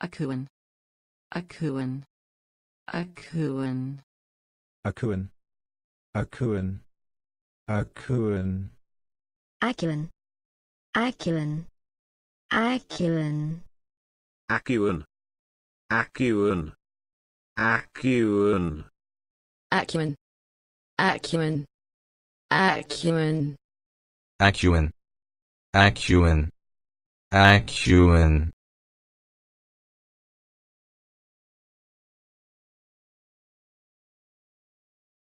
Akuan. Akuan. Akuan. Akuan. Akuan. Akuan. Akuan. Akuan. Akuan. Akuan. Akuan. Acumen. Acumen. Acumen. Acumen. Acumen. Acumen. Acumen.